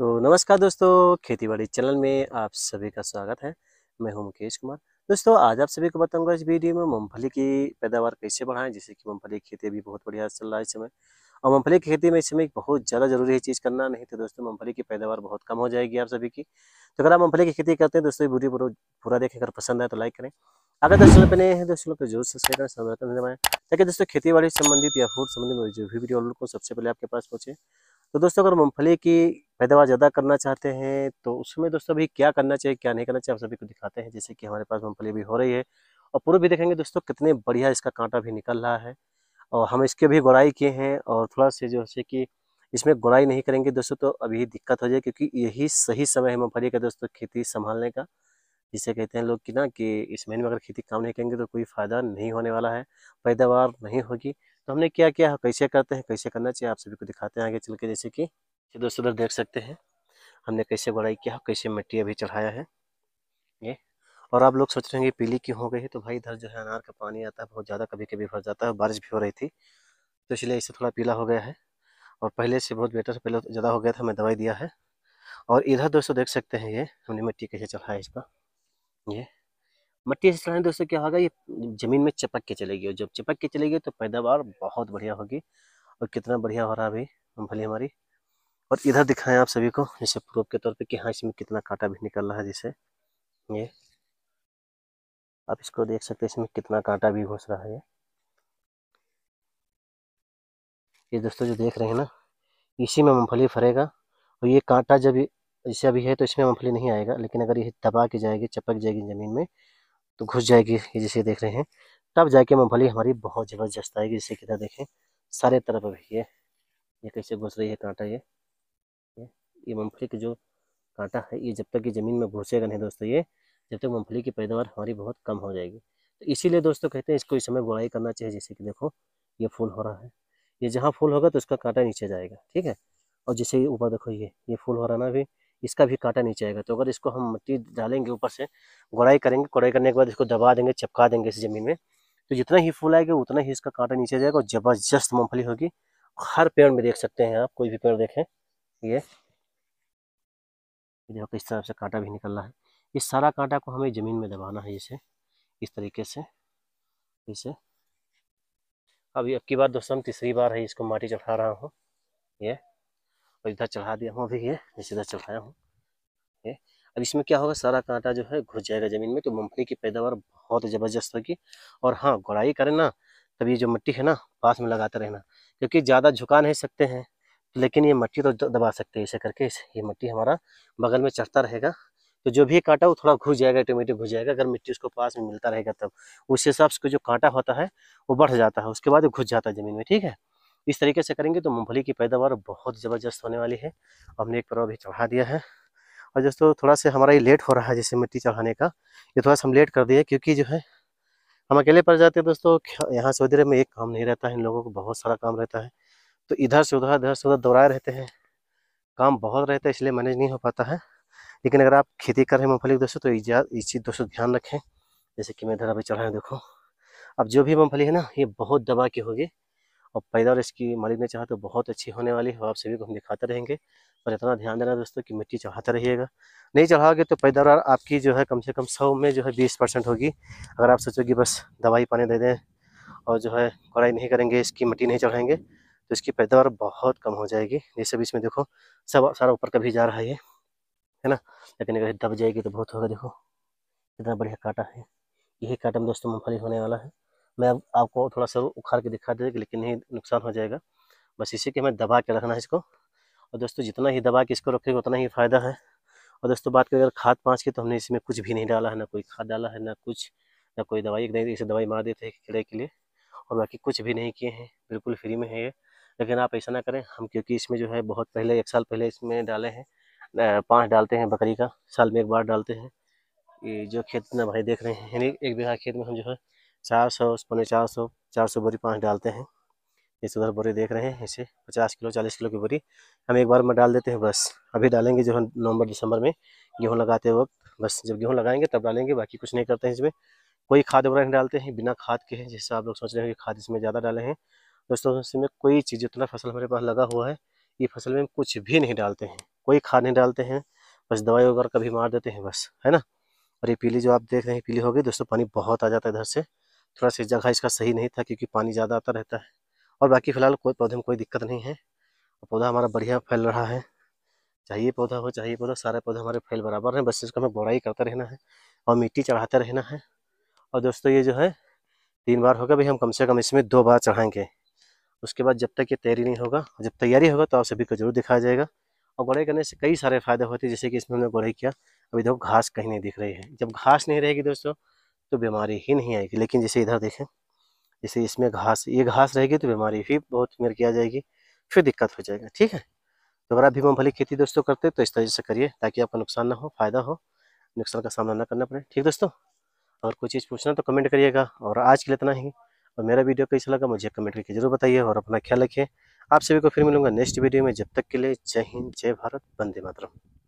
तो नमस्कार दोस्तों खेतीबाड़ी चैनल में आप सभी का स्वागत है मैं हूं मुकेश कुमार दोस्तों आज आप सभी को बताऊंगा इस वीडियो में मूंगफली की पैदावार कैसे बढ़ाएं जैसे कि मूंगफली की खेती अभी बहुत बढ़िया चल रहा है इस समय और मूंगफली की खेती में इस समय बहुत ज़्यादा जरूरी है चीज़ करना नहीं तो दोस्तों मूंगफली की पैदावार बहुत कम हो जाएगी आप सभी की तो अगर आप मूंगफली की खेती करते हैं दोस्तों वीडियो पूरा देखें अगर पसंद आए तो लाइक करें अगर दोस्तों बने हैं दोस्तों को जरूर सब्सक्राइब करें समर्थन जमाएं ताकि दोस्तों खेती बाड़ी संबंधित या फूड संबंधित जो भी वीडियो को सबसे पहले आपके पास पहुँचे तो दोस्तों अगर मूँगफली की पैदावार ज़्यादा करना चाहते हैं तो उसमें दोस्तों अभी क्या करना चाहिए क्या नहीं करना चाहिए आप सभी को दिखाते हैं जैसे कि हमारे पास मूँगफली भी हो रही है और पूर्व भी देखेंगे दोस्तों कितने बढ़िया इसका कांटा भी निकल रहा है और हम इसके भी गुड़ाई किए हैं और थोड़ा से जो है कि इसमें गुड़ाई नहीं करेंगे दोस्तों तो अभी दिक्कत हो जाए क्योंकि यही सही समय है मूँगफली का दोस्तों खेती संभालने का जिसे कहते हैं लोग कि ना कि इस महीने में अगर खेती काम नहीं करेंगे तो कोई फ़ायदा नहीं होने वाला है पैदावार नहीं होगी तो हमने क्या किया कैसे करते हैं कैसे करना चाहिए आप सभी को दिखाते हैं आगे चल के जैसे कि दोस्तों उधर देख सकते हैं हमने कैसे बड़ाई किया कैसे मिट्टी अभी चढ़ाया है ये और आप लोग सोच रहे हैं पीली क्यों हो गई है तो भाई इधर जो है अनार का पानी आता है बहुत ज़्यादा कभी कभी भर जाता है बारिश भी हो रही थी तो इसलिए इससे थोड़ा पीला हो गया है और पहले से बहुत बेटर पहले ज़्यादा हो गया था हमें दवाई दिया है और इधर दोस्तों देख सकते हैं ये हमने मिट्टी कैसे चढ़ाया इसका ये मिट्टी ऐसे चढ़ाने दोस्तों क्या होगा ये ज़मीन में चिपक के चलेगी और जब चिपक के चलेगी तो पैदावार बहुत बढ़िया होगी और कितना बढ़िया हो रहा अभी मूँगफली हमारी और इधर दिखाएं आप सभी को जैसे प्रूफ के तौर पे कि हाँ इसमें कितना कांटा भी निकल रहा है जैसे ये आप इसको देख सकते हैं इसमें कितना कांटा भी घुस रहा है ये ये दोस्तों जो देख रहे हैं ना इसी में मूँगफली फरेगा और ये कांटा जब जैसे अभी है तो इसमें मूँगफली नहीं आएगा लेकिन अगर ये दबा के जाएगी चपक जाएगी ज़मीन में तो घुस जाएगी ये जैसे देख रहे हैं तब जाके मूँगफली हमारी बहुत ज़बरदस्त आएगी जैसे कि देखें सारे तरफ अभी ये ये कैसे घुस रही है कांटा ये ये मूँगफली का जो कांटा है ये जब तक ये ज़मीन में घुसेगा नहीं दोस्तों ये जब तक मूँगफली की पैदावार हमारी बहुत कम हो जाएगी तो इसीलिए दोस्तों कहते हैं इसको इस समय बुराई करना चाहिए जैसे कि देखो ये फूल हो रहा है ये जहाँ फूल होगा तो उसका कांटा नीचे जाएगा ठीक है और जैसे ये ऊपर देखो ये ये फूल हो रहा ना भी इसका भी कांटा नीचे आएगा तो अगर इसको हम मिट्टी डालेंगे ऊपर से गोड़ाई करेंगे गोड़ाई करने के बाद इसको दबा देंगे चपका देंगे इस ज़मीन में तो जितना ही फूल आएगा उतना ही इसका कांटा नीचे जाएगा और ज़बरदस्त मूँगफली होगी हर पेड़ में देख सकते हैं आप कोई भी पेड़ देखें ये ये देखो किस तरह से कांटा भी निकल रहा है इस सारा कांटा को हमें ज़मीन में दबाना है इसे इस तरीके से इसे अब अब की बार दोस्तों हम तीसरी बार है इसको माटी चढ़ा रहा हूँ ये और इधर चढ़ा दिया हूँ अभी ये जैसे इधर चढ़ाया हूँ ये अब इसमें क्या होगा सारा कांटा जो है घुस जाएगा ज़मीन में तो मूँगफली की पैदावार बहुत ज़बरदस्त होगी और हाँ गोड़ाई करें ना तब ये जो मिट्टी है ना पास में लगाते रहना क्योंकि ज़्यादा झुका नहीं सकते हैं लेकिन ये मट्टी तो दबा सकते हैं इसे करके ये मट्टी हमारा बगल में चढ़ता रहेगा तो जो भी कांटा वो थोड़ा घुस जाएगा ऑटोमेटिक घुस जाएगा अगर मिट्टी उसको पास में मिलता रहेगा तब उस हिसाब से जो कांटा होता है वो बढ़ जाता है उसके बाद घुस जाता है ज़मीन में ठीक है इस तरीके से करेंगे तो मूँगफली की पैदावार बहुत ज़बरदस्त होने वाली है हमने एक पर्व भी चढ़ा दिया है और दोस्तों थोड़ा सा हमारा ये लेट हो रहा है जैसे मिट्टी चढ़ाने का ये थोड़ा सा हम लेट कर दिए क्योंकि जो है हम अकेले पड़ जाते हैं दोस्तों यहाँ से में एक काम नहीं रहता है इन लोगों को बहुत सारा काम रहता है तो इधर से उधर इधर से उधर दौड़ाए रहते हैं काम बहुत रहता है इसलिए मैनेज नहीं हो पाता है लेकिन अगर आप खेती कर रहे हैं मूँगफली दोस्तों तो इस चीज़ दोस्तों ध्यान रखें जैसे कि मैं इधर अभी चढ़ाया देखो अब जो भी मूँगफली है ना ये बहुत दबा की होगी और पैदावार इसकी मालिक ने चाहा तो बहुत अच्छी होने वाली है आप सभी को हम दिखाते रहेंगे पर इतना ध्यान देना दोस्तों कि मिट्टी चढ़ाते रहिएगा नहीं चढ़ाओगे तो पैदावार आपकी जो है कम से कम सौ में जो है बीस परसेंट होगी अगर आप सोचोगे बस दवाई पानी दे दें और जो है कड़ाई नहीं करेंगे इसकी मिट्टी नहीं चढ़ाएंगे तो इसकी पैदावार बहुत कम हो जाएगी जैसे भी इसमें देखो सब सारा ऊपर का भी जा रहा है है ना लेकिन अगर दब जाएगी तो बहुत होगा देखो कितना बढ़िया काटा है यही काटा में दोस्तों मूँगफली होने वाला है मैं अब आपको थोड़ा सा उखाड़ के दिखा दे लेकिन नहीं नुकसान हो जाएगा बस इसी के हमें दबा के रखना है इसको और दोस्तों जितना ही दबा के इसको रखेगा उतना ही फ़ायदा है और दोस्तों बात करें अगर खाद पाँच की तो हमने इसमें कुछ भी नहीं डाला है ना कोई खाद डाला है ना कुछ ना कोई दवाई एक इसे दवाई मार देते हैं कीड़े के लिए और बाकी कुछ भी नहीं किए हैं बिल्कुल फ्री में है ये लेकिन आप ऐसा ना करें हम क्योंकि इसमें जो है बहुत पहले एक साल पहले इसमें डाले हैं पाँच डालते हैं बकरी का साल में एक बार डालते हैं ये जो खेत ना भाई देख रहे हैं यानी एक बीघा खेत में हम जो है चार सौ पौने चार सौ चार सौ बोरी पाँच डालते हैं इस उधर बोरी देख रहे हैं इसे पचास किलो चालीस किलो की बोरी हम एक बार में डाल देते हैं बस अभी डालेंगे जो है नवंबर दिसंबर में गेहूँ लगाते वक्त बस जब गेहूँ लगाएंगे तब डालेंगे बाकी कुछ नहीं करते हैं इसमें कोई खाद वगैरह नहीं डालते हैं बिना खाद के हैं जैसे आप लोग सोच रहे हैं कि खाद इसमें ज़्यादा डाले हैं दोस्तों इसमें कोई चीज़ जितना फसल हमारे पास लगा हुआ है ये फसल में कुछ भी नहीं डालते हैं कोई खाद नहीं डालते हैं बस दवाई वगैरह कभी मार देते हैं बस है ना और ये पीली जो आप देख रहे हैं पीली हो गई दोस्तों पानी बहुत आ जाता है इधर से थोड़ा सा जगह इसका सही नहीं था क्योंकि पानी ज़्यादा आता रहता है और बाकी फिलहाल कोई पौधे में कोई दिक्कत नहीं है पौधा हमारा बढ़िया फैल रहा है चाहिए पौधा हो चाहिए पौधा सारे पौधे हमारे फैल बराबर हैं बस इसका हमें बोराई करता रहना है और मिट्टी चढ़ाते रहना है और दोस्तों ये जो है तीन बार होगा भाई हम कम से कम इसमें दो बार चढ़ाएंगे उसके बाद जब तक ये तैयारी नहीं होगा जब तैयारी होगा तो आप सभी को जरूर दिखाया जाएगा और गोड़ाई करने से कई सारे फायदे होते हैं जैसे कि इसमें हमने गोड़ाई किया अभी देखो घास कहीं नहीं दिख रही है जब घास नहीं रहेगी दोस्तों तो बीमारी ही नहीं आएगी लेकिन जैसे इधर देखें जैसे इसमें घास ये घास रहेगी तो बीमारी भी बहुत मेर की आ जाएगी फिर दिक्कत हो जाएगा ठीक है तो अगर आप भी मूँगफली खेती दोस्तों करते तो इस तरीके से करिए ताकि आपका नुकसान ना हो फ़ायदा हो नुकसान का सामना ना करना पड़े ठीक दोस्तों अगर कोई चीज़ पूछना तो कमेंट करिएगा और आज के लिए इतना ही और मेरा वीडियो कैसा लगा मुझे कमेंट करके जरूर बताइए और अपना ख्याल रखिए आप सभी को फिर मिलूंगा नेक्स्ट वीडियो में जब तक के लिए जय हिंद जय भारत वंदे मातरम